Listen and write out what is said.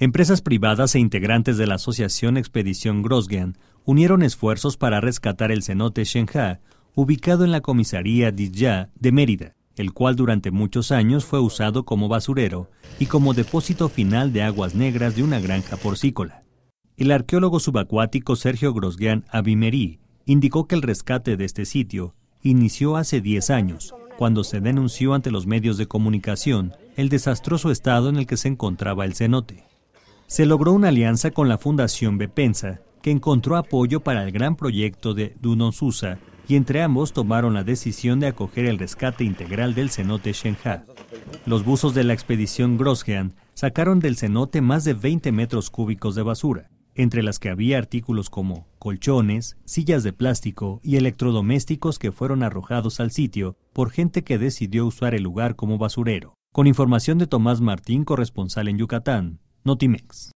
Empresas privadas e integrantes de la asociación Expedición Grosjean unieron esfuerzos para rescatar el cenote Shenha, ubicado en la comisaría Dijá de Mérida, el cual durante muchos años fue usado como basurero y como depósito final de aguas negras de una granja porcícola. El arqueólogo subacuático Sergio Grosjean Avimerí indicó que el rescate de este sitio inició hace 10 años, cuando se denunció ante los medios de comunicación el desastroso estado en el que se encontraba el cenote se logró una alianza con la Fundación Bepensa, que encontró apoyo para el gran proyecto de susa y entre ambos tomaron la decisión de acoger el rescate integral del cenote Shenha. Los buzos de la expedición Grosjean sacaron del cenote más de 20 metros cúbicos de basura, entre las que había artículos como colchones, sillas de plástico y electrodomésticos que fueron arrojados al sitio por gente que decidió usar el lugar como basurero. Con información de Tomás Martín, corresponsal en Yucatán, Notimex.